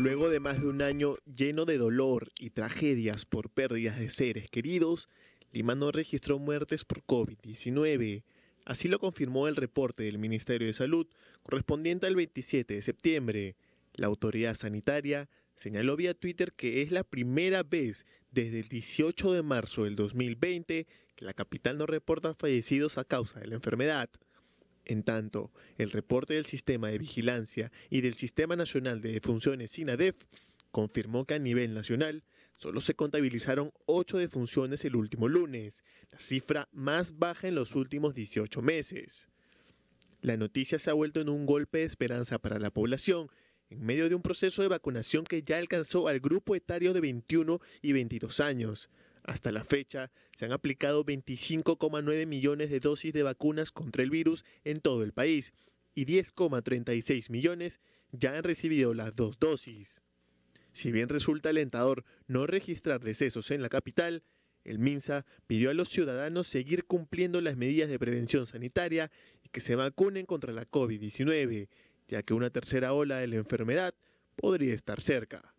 Luego de más de un año lleno de dolor y tragedias por pérdidas de seres queridos, Lima no registró muertes por COVID-19. Así lo confirmó el reporte del Ministerio de Salud correspondiente al 27 de septiembre. La autoridad sanitaria señaló vía Twitter que es la primera vez desde el 18 de marzo del 2020 que la capital no reporta fallecidos a causa de la enfermedad. En tanto, el reporte del Sistema de Vigilancia y del Sistema Nacional de Defunciones SINADEF confirmó que a nivel nacional solo se contabilizaron 8 defunciones el último lunes, la cifra más baja en los últimos 18 meses. La noticia se ha vuelto en un golpe de esperanza para la población en medio de un proceso de vacunación que ya alcanzó al grupo etario de 21 y 22 años, hasta la fecha, se han aplicado 25,9 millones de dosis de vacunas contra el virus en todo el país y 10,36 millones ya han recibido las dos dosis. Si bien resulta alentador no registrar decesos en la capital, el MINSA pidió a los ciudadanos seguir cumpliendo las medidas de prevención sanitaria y que se vacunen contra la COVID-19, ya que una tercera ola de la enfermedad podría estar cerca.